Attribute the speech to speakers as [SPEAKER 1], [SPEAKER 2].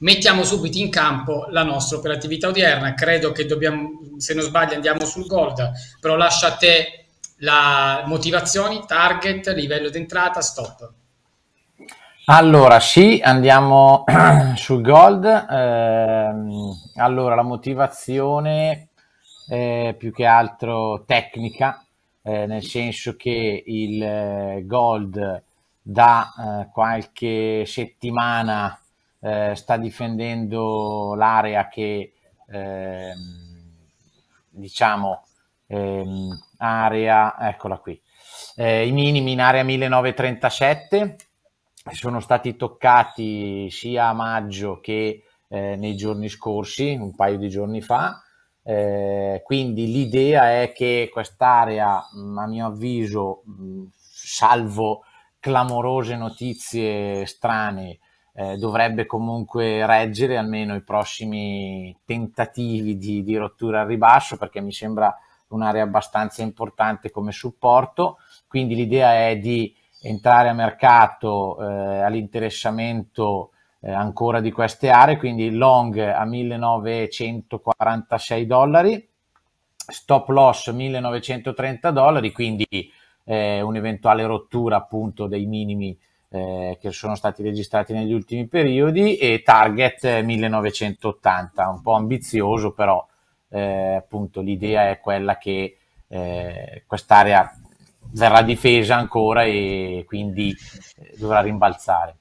[SPEAKER 1] Mettiamo subito in campo la nostra operatività odierna. Credo che dobbiamo, se non sbaglio, andiamo sul gold, però lascia a te la motivazione, target, livello d'entrata, stop.
[SPEAKER 2] Allora, sì, andiamo sul gold. Eh, allora, la motivazione è più che altro tecnica, eh, nel senso che il eh, gold da eh, qualche settimana eh, sta difendendo l'area che eh, diciamo ehm, area eccola qui eh, i minimi in area 1937 sono stati toccati sia a maggio che eh, nei giorni scorsi un paio di giorni fa eh, quindi l'idea è che quest'area a mio avviso mh, salvo clamorose notizie strane eh, dovrebbe comunque reggere almeno i prossimi tentativi di, di rottura al ribasso perché mi sembra un'area abbastanza importante come supporto, quindi l'idea è di entrare a mercato eh, all'interessamento eh, ancora di queste aree, quindi long a 1946 dollari, stop loss 1930 dollari, quindi eh, un'eventuale rottura appunto dei minimi eh, che sono stati registrati negli ultimi periodi e target 1980, eh, un po' ambizioso però eh, appunto l'idea è quella che eh, quest'area verrà difesa ancora e quindi eh, dovrà rimbalzare.